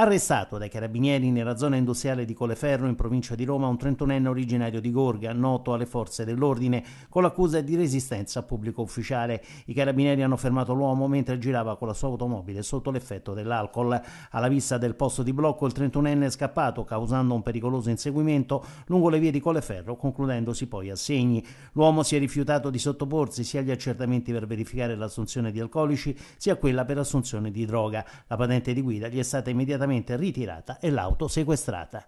Arrestato dai carabinieri nella zona industriale di Coleferro in provincia di Roma un 31enne originario di Gorga, noto alle forze dell'ordine, con l'accusa di resistenza a pubblico ufficiale. I carabinieri hanno fermato l'uomo mentre girava con la sua automobile sotto l'effetto dell'alcol. Alla vista del posto di blocco il 31enne è scappato causando un pericoloso inseguimento lungo le vie di Coleferro concludendosi poi a segni. L'uomo si è rifiutato di sottoporsi sia agli accertamenti per verificare l'assunzione di alcolici sia quella per assunzione di droga. La patente di guida gli è stata immediatamente immediatamente ritirata e l'auto sequestrata.